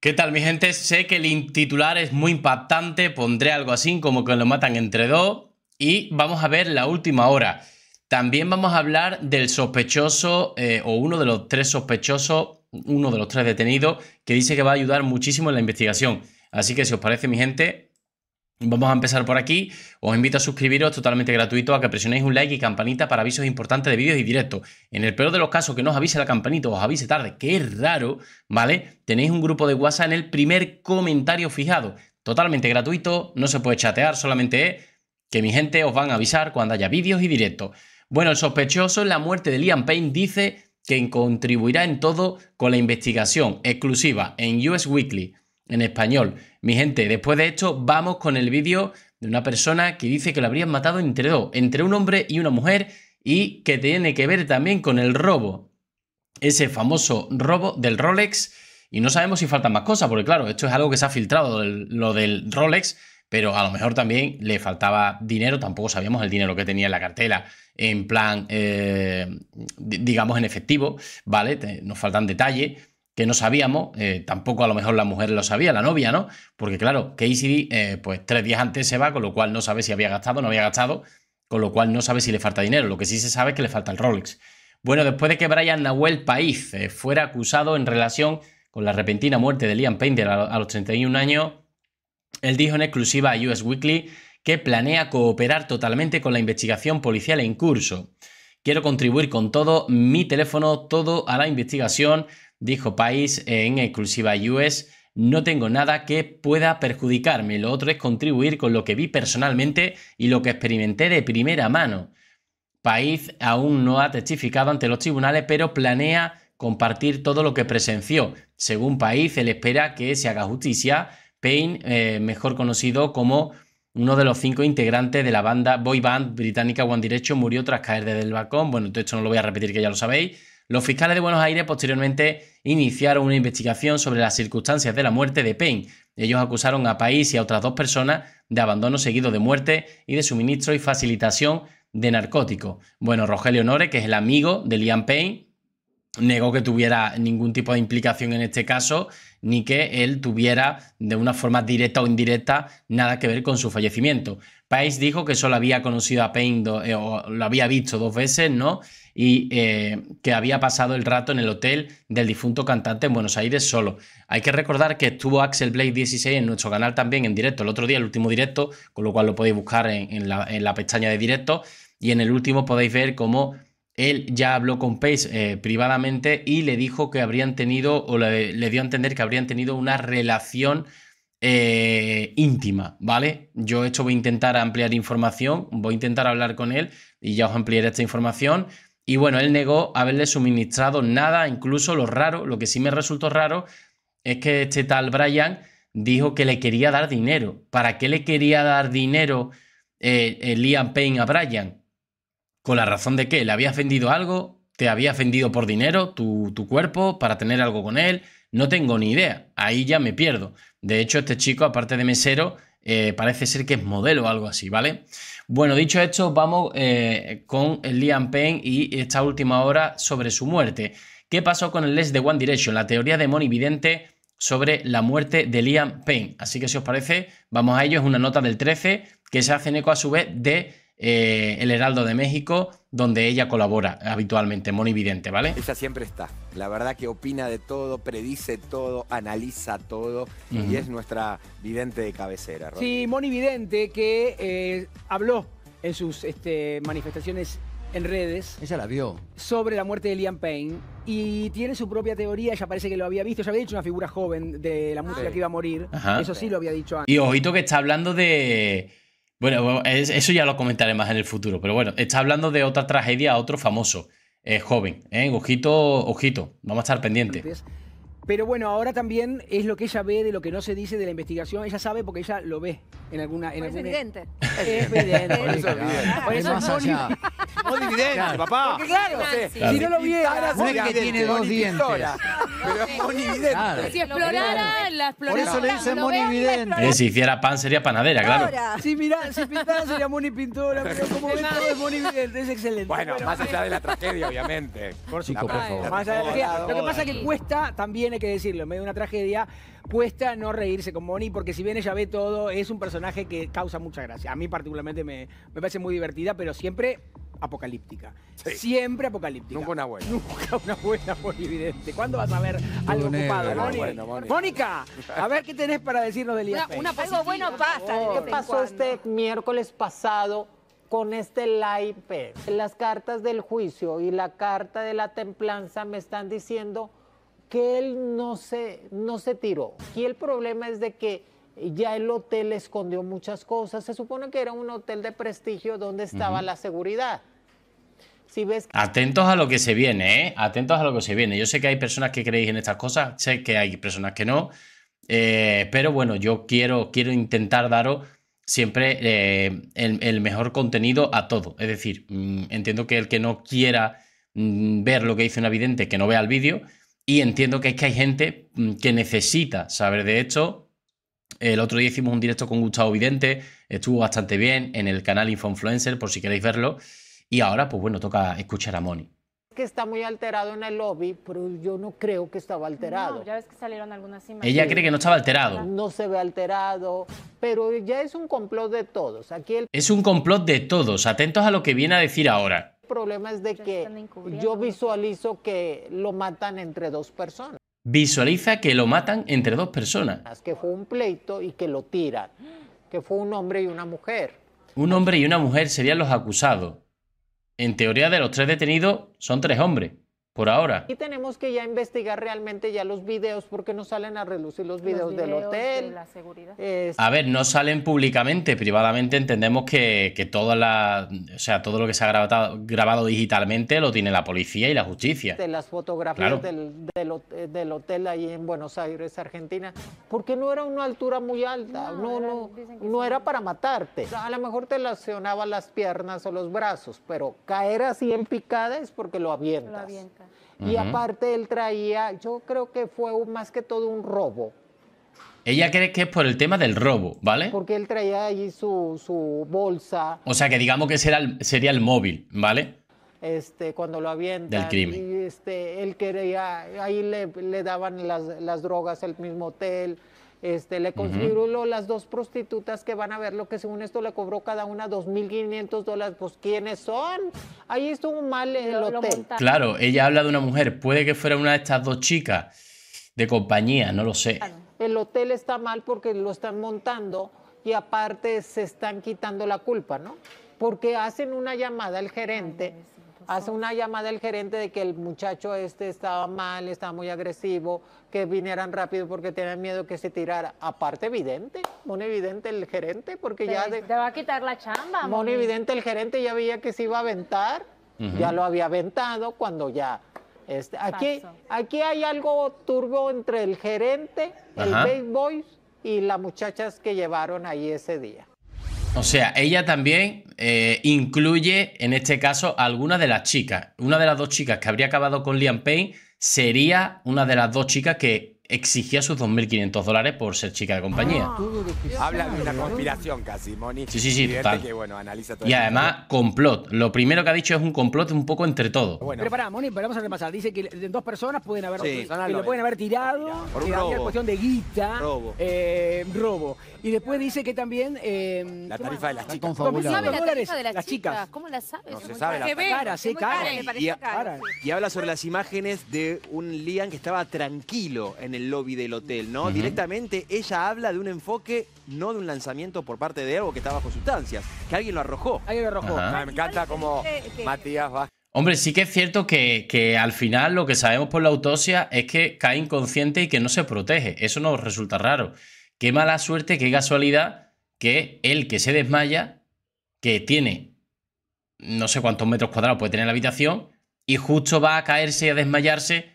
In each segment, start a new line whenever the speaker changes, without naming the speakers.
¿Qué tal mi gente? Sé que el titular es muy impactante, pondré algo así como que lo matan entre dos y vamos a ver la última hora. También vamos a hablar del sospechoso eh, o uno de los tres sospechosos, uno de los tres detenidos que dice que va a ayudar muchísimo en la investigación. Así que si os parece mi gente, Vamos a empezar por aquí. Os invito a suscribiros, totalmente gratuito, a que presionéis un like y campanita para avisos importantes de vídeos y directos. En el peor de los casos, que no os avise la campanita, os avise tarde, que es raro, ¿vale? Tenéis un grupo de WhatsApp en el primer comentario fijado. Totalmente gratuito, no se puede chatear, solamente es que mi gente os van a avisar cuando haya vídeos y directos. Bueno, el sospechoso en la muerte de Liam Payne dice que contribuirá en todo con la investigación exclusiva en US Weekly en español. Mi gente, después de esto vamos con el vídeo de una persona que dice que lo habrían matado entre dos, entre un hombre y una mujer, y que tiene que ver también con el robo, ese famoso robo del Rolex. Y no sabemos si faltan más cosas, porque claro, esto es algo que se ha filtrado, lo del Rolex, pero a lo mejor también le faltaba dinero, tampoco sabíamos el dinero que tenía en la cartera, en plan, eh, digamos, en efectivo, ¿vale? Nos faltan detalles que no sabíamos, eh, tampoco a lo mejor la mujer lo sabía, la novia, ¿no? Porque claro, Casey eh, pues tres días antes se va, con lo cual no sabe si había gastado, no había gastado, con lo cual no sabe si le falta dinero, lo que sí se sabe es que le falta el Rolex. Bueno, después de que Brian Nahuel País eh, fuera acusado en relación con la repentina muerte de Liam Painter a, los 31 años, él dijo en exclusiva a US Weekly que planea cooperar totalmente con la investigación policial en curso. Quiero contribuir con todo mi teléfono, todo a la investigación, dijo País en exclusiva US. No tengo nada que pueda perjudicarme. Lo otro es contribuir con lo que vi personalmente y lo que experimenté de primera mano. País aún no ha testificado ante los tribunales, pero planea compartir todo lo que presenció. Según País, él espera que se haga justicia. Payne, eh, mejor conocido como uno de los cinco integrantes de la banda boy band británica One Direction murió tras caer desde el balcón. Bueno, esto no lo voy a repetir que ya lo sabéis. Los fiscales de Buenos Aires posteriormente iniciaron una investigación sobre las circunstancias de la muerte de Payne. Ellos acusaron a País y a otras dos personas de abandono seguido de muerte y de suministro y facilitación de narcóticos. Bueno, Rogelio Nore, que es el amigo de Liam Payne, negó que tuviera ningún tipo de implicación en este caso, ni que él tuviera de una forma directa o indirecta nada que ver con su fallecimiento. País dijo que solo había conocido a Payne eh, o lo había visto dos veces, ¿no? Y eh, que había pasado el rato en el hotel del difunto cantante en Buenos Aires solo. Hay que recordar que estuvo Axel Blade 16 en nuestro canal también en directo el otro día, el último directo, con lo cual lo podéis buscar en, la, en la pestaña de directo. Y en el último podéis ver cómo él ya habló con Pace eh, privadamente y le dijo que habrían tenido, o le, dio a entender que habrían tenido una relación eh, íntima, ¿vale? Yo esto voy a intentar ampliar información, voy a intentar hablar con él y ya os ampliaré esta información. Y bueno, él negó haberle suministrado nada, incluso lo raro, lo que sí me resultó raro es que este tal Brian dijo que le quería dar dinero. ¿Para qué le quería dar dinero eh, Liam Payne a Brian? con la razón de que le había vendido algo, te había vendido por dinero tu, cuerpo para tener algo con él, no tengo ni idea, ahí ya me pierdo. De hecho, este chico, aparte de mesero, eh, parece ser que es modelo o algo así, ¿vale? Bueno, dicho esto, vamos eh, con Liam Payne y esta última hora sobre su muerte. ¿Qué pasó con el Les de One Direction? La teoría de Moni Vidente sobre la muerte de Liam Payne. Así que si os parece, vamos a ello. Es una nota del 13 que se hace en eco a su vez de eh, El Heraldo de México, donde ella colabora habitualmente, Moni Vidente, ¿vale? Ella
siempre está. La verdad que opina de todo, predice todo, analiza todo y es nuestra vidente de cabecera. Sí, Moni Vidente que eh, habló en sus este, manifestaciones en redes. Ella la vio. Sobre la muerte de Liam Payne. Y tiene su propia teoría, ella parece que lo había visto, ya había dicho una figura joven de la música que iba a morir. Eso sí lo había dicho antes. Y ojito
que está hablando de bueno, eso ya lo comentaré más en el futuro, pero bueno, está hablando de otra tragedia, otro famoso eh, joven. Eh, ojito, ojito, vamos a estar pendientes.
Pero bueno, ahora también es lo que ella ve de lo que no se dice de la investigación. Ella sabe porque ella lo ve en alguna. En pues es evidente.
Es papá. Porque claro,
si no lo
viera... una que tiene dos dientes.
Pero
Si explorara, la explorara. Por eso le dicen Vidente. Si
hiciera pan sería panadera, claro.
Si mirá, si pintara sería Moni Pintora, Pero como ven todo es monividente, es excelente. Bueno, más allá de la tragedia, obviamente. Por supuesto, por Más allá de Lo que pasa es que cuesta, también hay que decirlo, en medio de una tragedia, cuesta no reírse con Moni, porque si bien ella ve todo, es un personaje que causa mucha gracia. A mí particularmente me, me parece muy divertida, pero siempre apocalíptica. Siempre apocalíptica. Nunca una buena. Nunca una buena, por evidente. ¿Cuándo vas a ver algo ocupado, Mónica,
a ver qué tenés para decirnos
del Una, algo bueno pasa. ¿Qué pasó
este miércoles pasado con este laipe? Las cartas del juicio y la carta de la templanza me están diciendo que él no se, no se tiró. Y el problema es de que ya el hotel escondió muchas cosas. Se supone que era un hotel de prestigio donde estaba la seguridad. Si ves
Atentos a lo que se viene, ¿eh? Atentos a lo que se viene. Yo sé que hay personas que creéis en estas cosas, sé que hay personas que no, eh, pero bueno, yo quiero, quiero intentar daros siempre eh, el, mejor contenido a todo. Es decir, mm, entiendo que el que no quiera mm, ver lo que dice un evidente, que no vea el vídeo, y entiendo que es que hay gente mm, que necesita saber de hecho el otro día hicimos un directo con Gustavo Vidente, estuvo bastante bien en el canal Infoinfluencer, por si queréis verlo. Y ahora, pues bueno, toca escuchar a Moni.
Que está muy alterado en el lobby, pero yo no creo que estaba alterado. No, ya ves que salieron algunas imágenes. Ella cree que no estaba alterado. No se ve alterado, pero ya es un complot de todos. Aquí
Es un complot de todos. Atentos a lo que viene a decir ahora.
El problema es de que yo visualizo que lo matan entre dos personas.
Visualiza que lo matan entre dos personas.
Que fue un pleito y que lo tiran. Que fue un hombre y una mujer.
Un hombre y una mujer serían los acusados. En teoría de los tres detenidos son tres hombres ahora.
Y tenemos que ya investigar realmente ya los videos, porque no salen a relucir los videos, del hotel. A ver,
no salen públicamente, privadamente entendemos que, que toda la, o sea, todo lo que se ha grabado, grabado digitalmente lo tiene la policía y la justicia. De
las fotografías del, eh, del, hotel ahí en Buenos Aires, Argentina, porque no era una altura muy alta, no, no, no, era para matarte. A lo mejor te lesionaba las piernas o los brazos, pero caer así en picada es porque lo avientas. Lo avientas. Y aparte él traía, yo creo que fue más que todo un robo.
Ella cree que es por el tema del robo, ¿vale? Porque
él traía allí su, bolsa.
O sea que digamos que será sería el móvil, ¿vale?
Este, cuando lo avientan. Del crimen. Y este, él quería, ahí le, daban las, drogas, el mismo hotel. Este, le consiguió las dos prostitutas que van a ver lo que según esto le cobró cada una 2.500 dólares. Pues, ¿quiénes son? Ahí estuvo mal en el hotel. claro,
ella habla de una mujer. Puede que fuera una de estas dos chicas de compañía, no lo sé.
El hotel está mal porque lo están montando y aparte se están quitando la culpa, ¿no? Porque hacen una llamada al gerente hace una llamada el gerente de que el muchacho este estaba mal, estaba muy agresivo, que vinieran rápido porque tenían miedo que se tirara. Aparte, evidente, muy evidente el gerente, porque ya... te va a quitar la chamba. Muy evidente el gerente ya veía que se iba a aventar, ya lo había aventado cuando ya... Este, aquí, aquí hay algo turbo entre el gerente, el big Boys y las muchachas que llevaron ahí ese día.
O sea, ella también eh, incluye, en este caso, algunas de las chicas. Una de las dos chicas que habría acabado con Liam Payne sería una de las dos chicas que exigía sus 2.500 dólares por ser chica de compañía. Ah. Habla de una conspiración casi, Moni. Sí, sí, sí, total. bueno, analiza todo y además, complot. Lo primero que ha dicho es un complot un poco entre todos. Bueno. Pero pará,
Moni, pero vamos a repasar. Dice que dos personas pueden haber, que lo, pueden eh. haber tirado, por un cuestión de guita, robo. Eh, robo. Y después dice que también... Eh, la tarifa de las chicas. ¿Cómo sabe la tarifa de las, chicas? ¿Cómo la sabe? No se sabe. Cara, la cara, sí, cara. Y, y habla sobre las imágenes de un Lian que estaba tranquilo en el el lobby del hotel, ¿no? Directamente ella habla de un enfoque, no de un lanzamiento por parte de algo que está bajo sustancias, que alguien lo arrojó. Alguien lo arrojó. me encanta como Matías va.
Hombre, sí que es cierto que, que, al final lo que sabemos por la autopsia es que cae inconsciente y que no se protege. Eso nos resulta raro. Qué mala suerte, qué casualidad que el que se desmaya, que tiene no sé cuántos metros cuadrados puede tener la habitación, y justo va a caerse y a desmayarse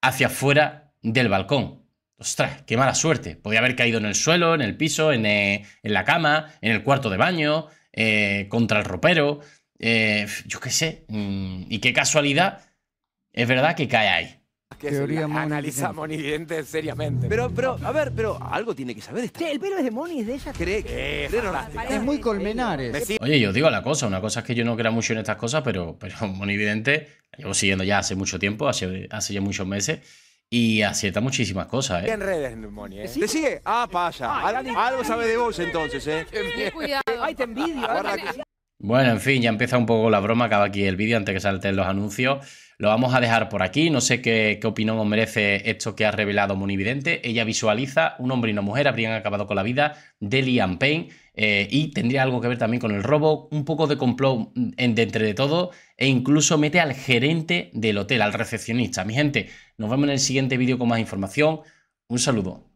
hacia afuera del balcón. Ostras, qué mala suerte. Podía haber caído en el suelo, en el piso, en, eh, en la cama, en el cuarto de baño, eh, contra el ropero. Eh, yo qué sé. Mm, y qué casualidad. Es verdad que cae ahí. Teoría analiza
Moni seriamente. Pero, pero, a ver, pero algo tiene que saber esta. el pelo es de Moni, es de ella. Cree es muy colmenares. Oye, yo digo
la cosa, una cosa es que yo no creo mucho en estas cosas, pero, pero Moni Vidente, la llevo siguiendo ya hace mucho tiempo, hace, hace ya muchos meses. Y acierta muchísimas cosas, ¿eh? En
redes, Moni, ¿eh? sigue? Ah, pasa. algo sabe de vos entonces, ¿eh? Ay, te eh.
Bueno, en fin, ya empieza un poco la broma, acaba aquí el vídeo antes que salten los anuncios. Lo vamos a dejar por aquí. No sé qué, qué opinión os merece esto que ha revelado Monividente. Ella visualiza un hombre y una mujer habrían acabado con la vida de Liam Payne eh, y tendría algo que ver también con el robo, un poco de complot mm, entre de todo e incluso mete al gerente del hotel, al recepcionista. Mi gente, nos vemos en el siguiente vídeo con más información. Un saludo.